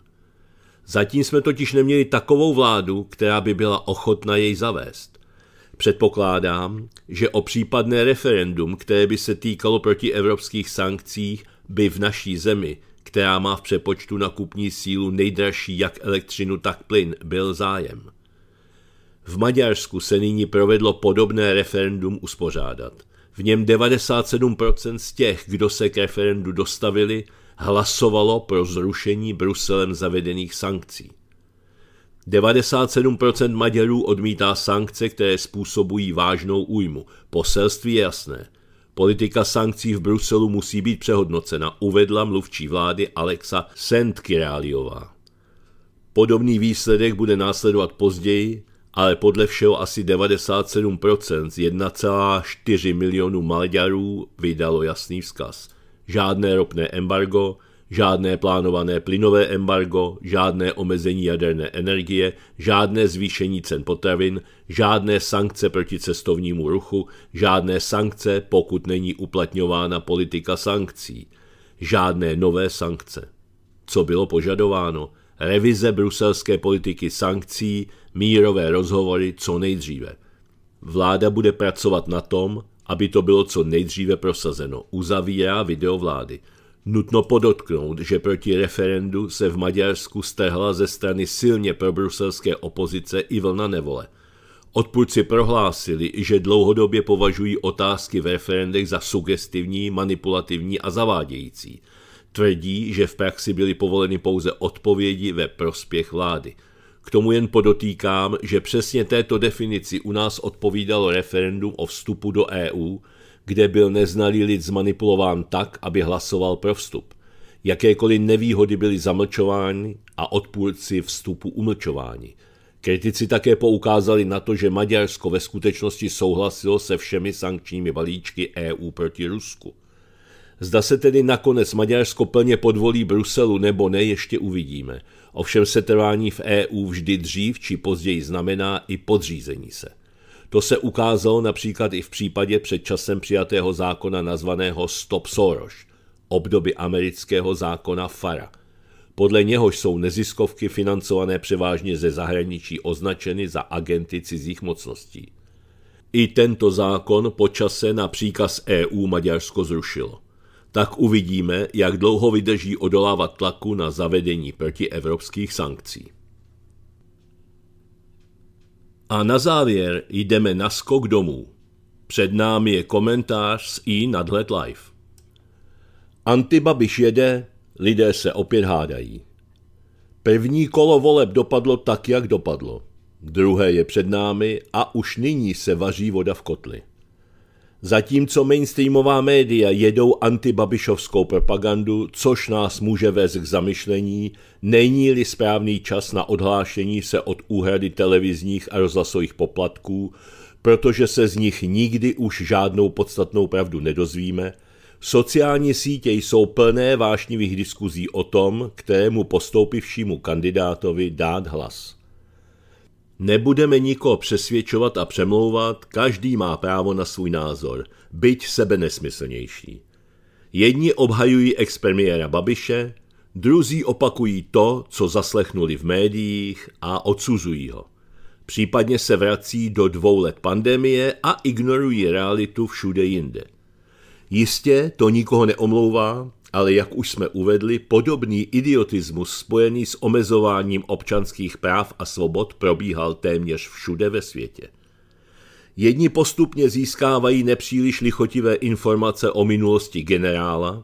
Zatím jsme totiž neměli takovou vládu, která by byla ochotna jej zavést. Předpokládám, že o případné referendum, které by se týkalo proti evropských sankcích, by v naší zemi, která má v přepočtu na kupní sílu nejdražší jak elektřinu, tak plyn, byl zájem. V Maďarsku se nyní provedlo podobné referendum uspořádat. V něm 97% z těch, kdo se k referendu dostavili, hlasovalo pro zrušení Bruselem zavedených sankcí. 97% Maďarů odmítá sankce, které způsobují vážnou újmu. Poselství je jasné. Politika sankcí v Bruselu musí být přehodnocena, uvedla mluvčí vlády Alexa Sentkiráliová. Podobný výsledek bude následovat později, ale podle všeho asi 97% z 1,4 milionu Maďarů vydalo jasný vzkaz žádné ropné embargo, žádné plánované plynové embargo, žádné omezení jaderné energie, žádné zvýšení cen potravin, žádné sankce proti cestovnímu ruchu, žádné sankce, pokud není uplatňována politika sankcí, žádné nové sankce. Co bylo požadováno? Revize bruselské politiky sankcí, mírové rozhovory co nejdříve. Vláda bude pracovat na tom, aby to bylo co nejdříve prosazeno, uzavírá video vlády. Nutno podotknout, že proti referendu se v Maďarsku strhla ze strany silně probruselské opozice i vlna nevole. Odpůrci prohlásili, že dlouhodobě považují otázky v referendech za sugestivní, manipulativní a zavádějící. Tvrdí, že v praxi byly povoleny pouze odpovědi ve prospěch vlády – k tomu jen podotýkám, že přesně této definici u nás odpovídalo referendum o vstupu do EU, kde byl neznalý lid zmanipulován tak, aby hlasoval pro vstup. Jakékoliv nevýhody byly zamlčovány a odpůrci vstupu umlčováni. Kritici také poukázali na to, že Maďarsko ve skutečnosti souhlasilo se všemi sankčními balíčky EU proti Rusku. Zda se tedy nakonec Maďarsko plně podvolí Bruselu nebo ne, ještě uvidíme. Ovšem setrvání v EU vždy dřív či později znamená i podřízení se. To se ukázalo například i v případě před časem přijatého zákona nazvaného Stop Soros, obdoby amerického zákona FARA. Podle něhož jsou neziskovky financované převážně ze zahraničí označeny za agenty cizích mocností. I tento zákon počase na příkaz EU Maďarsko zrušilo tak uvidíme, jak dlouho vydrží odolávat tlaku na zavedení protievropských sankcí. A na závěr jdeme na skok domů. Před námi je komentář z i nadhled live. Antibabiš jede, lidé se opět hádají. První kolo voleb dopadlo tak, jak dopadlo. Druhé je před námi a už nyní se vaří voda v kotli. Zatímco mainstreamová média jedou antibabišovskou propagandu, což nás může vést k zamyšlení, není-li správný čas na odhlášení se od úhrady televizních a rozhlasových poplatků, protože se z nich nikdy už žádnou podstatnou pravdu nedozvíme, sociální sítě jsou plné vášnivých diskuzí o tom, kterému postoupivšímu kandidátovi dát hlas. Nebudeme nikoho přesvědčovat a přemlouvat, každý má právo na svůj názor, byť sebe nesmyslnější. Jedni obhajují expremiéra Babiše, druzí opakují to, co zaslechnuli v médiích a odsuzují ho. Případně se vrací do dvou let pandemie a ignorují realitu všude jinde – Jistě to nikoho neomlouvá, ale jak už jsme uvedli, podobný idiotismus spojený s omezováním občanských práv a svobod probíhal téměř všude ve světě. Jedni postupně získávají nepříliš lichotivé informace o minulosti generála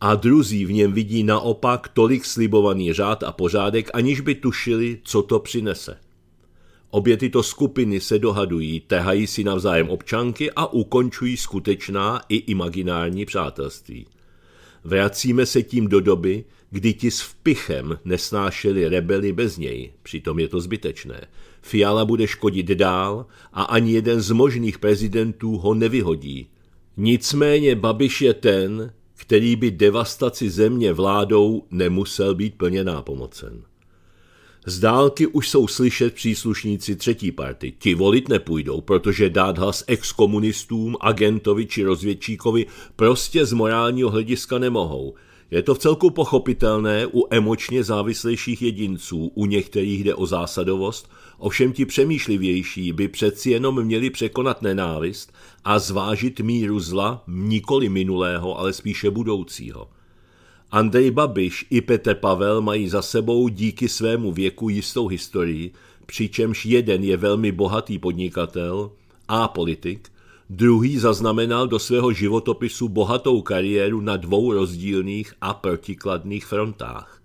a druzí v něm vidí naopak tolik slibovaný řád a pořádek, aniž by tušili, co to přinese. Obě tyto skupiny se dohadují, tehají si navzájem občanky a ukončují skutečná i imaginární přátelství. Vracíme se tím do doby, kdy ti s vpichem nesnášeli rebeli bez něj, přitom je to zbytečné. Fiala bude škodit dál a ani jeden z možných prezidentů ho nevyhodí. Nicméně Babiš je ten, který by devastaci země vládou nemusel být plně nápomocen. Z dálky už jsou slyšet příslušníci třetí party. Ti volit nepůjdou, protože dát hlas exkomunistům, agentovi či rozvědčíkovi prostě z morálního hlediska nemohou. Je to v celku pochopitelné u emočně závislejších jedinců, u některých jde o zásadovost, ovšem ti přemýšlivější by přeci jenom měli překonat nenávist a zvážit míru zla nikoli minulého, ale spíše budoucího. Andrej Babiš i Petr Pavel mají za sebou díky svému věku jistou historii, přičemž jeden je velmi bohatý podnikatel a politik, druhý zaznamenal do svého životopisu bohatou kariéru na dvou rozdílných a protikladných frontách.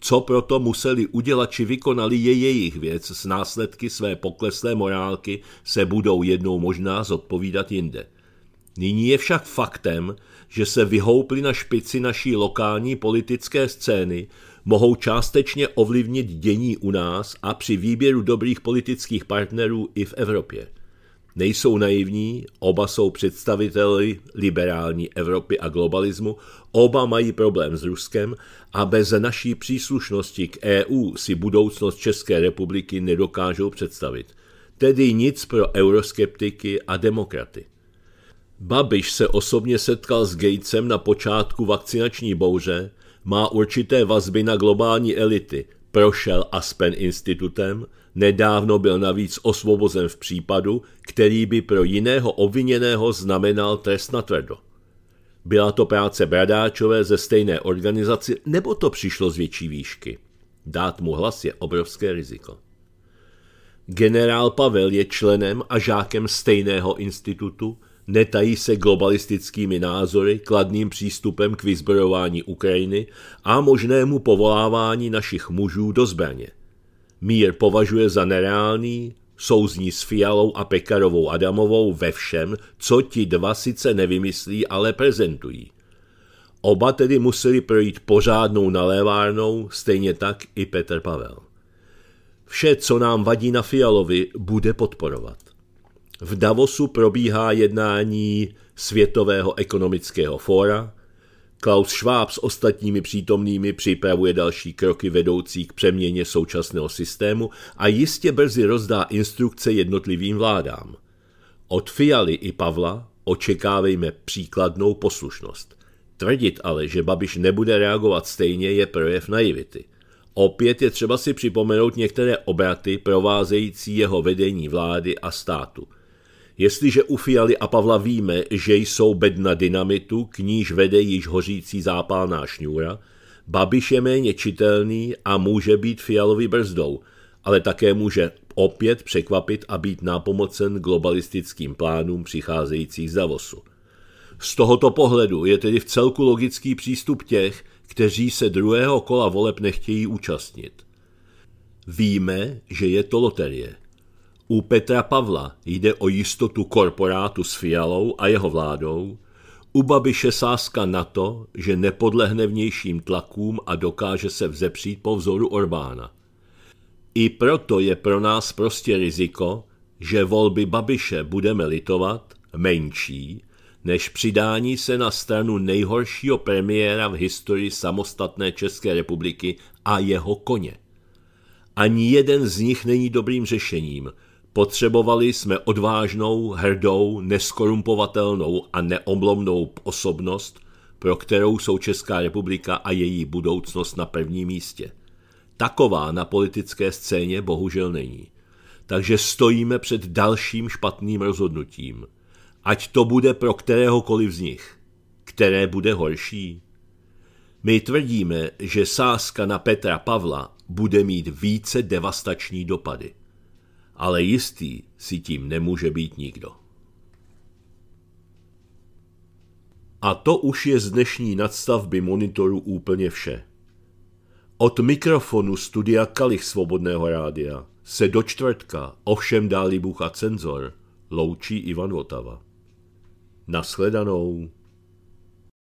Co proto museli udělat či vykonali je jejich věc, s následky své pokleslé morálky se budou jednou možná zodpovídat jinde. Nyní je však faktem, že se vyhoupli na špici naší lokální politické scény, mohou částečně ovlivnit dění u nás a při výběru dobrých politických partnerů i v Evropě. Nejsou naivní, oba jsou představiteli liberální Evropy a globalismu, oba mají problém s Ruskem a bez naší příslušnosti k EU si budoucnost České republiky nedokážou představit. Tedy nic pro euroskeptiky a demokraty. Babiš se osobně setkal s Gatesem na počátku vakcinační bouře, má určité vazby na globální elity, prošel Aspen institutem, nedávno byl navíc osvobozen v případu, který by pro jiného obviněného znamenal trest na tvrdo. Byla to práce Bradáčové ze stejné organizaci, nebo to přišlo z větší výšky? Dát mu hlas je obrovské riziko. Generál Pavel je členem a žákem stejného institutu, netají se globalistickými názory, kladným přístupem k vyzbrojování Ukrajiny a možnému povolávání našich mužů do zbraně. Mír považuje za nereálný, souzní s Fialou a Pekarovou Adamovou ve všem, co ti dva sice nevymyslí, ale prezentují. Oba tedy museli projít pořádnou nalévárnou, stejně tak i Petr Pavel. Vše, co nám vadí na Fialovi, bude podporovat. V Davosu probíhá jednání Světového ekonomického fóra. Klaus Schwab s ostatními přítomnými připravuje další kroky vedoucí k přeměně současného systému a jistě brzy rozdá instrukce jednotlivým vládám. Od Fialy i Pavla očekávejme příkladnou poslušnost. Tvrdit ale, že Babiš nebude reagovat stejně, je projev naivity. Opět je třeba si připomenout některé obraty provázející jeho vedení vlády a státu – Jestliže u Fialy a Pavla víme, že jsou bedna dynamitu, k níž vede již hořící zápálná šňůra, Babiš je méně čitelný a může být Fialovi brzdou, ale také může opět překvapit a být nápomocen globalistickým plánům přicházejících z Davosu. Z tohoto pohledu je tedy v celku logický přístup těch, kteří se druhého kola voleb nechtějí účastnit. Víme, že je to loterie. U Petra Pavla jde o jistotu korporátu s Fialou a jeho vládou, u Babiše sázka na to, že nepodlehne vnějším tlakům a dokáže se vzepřít po vzoru Orbána. I proto je pro nás prostě riziko, že volby Babiše budeme litovat menší, než přidání se na stranu nejhoršího premiéra v historii samostatné České republiky a jeho koně. Ani jeden z nich není dobrým řešením – Potřebovali jsme odvážnou, hrdou, neskorumpovatelnou a neomlomnou osobnost, pro kterou jsou Česká republika a její budoucnost na prvním místě. Taková na politické scéně bohužel není. Takže stojíme před dalším špatným rozhodnutím. Ať to bude pro kteréhokoliv z nich. Které bude horší? My tvrdíme, že sázka na Petra Pavla bude mít více devastační dopady ale jistý si tím nemůže být nikdo. A to už je z dnešní nadstavby monitoru úplně vše. Od mikrofonu studia Kalich Svobodného rádia se do čtvrtka, ovšem dáli Bůh a cenzor, loučí Ivan Votava. Nasledanou.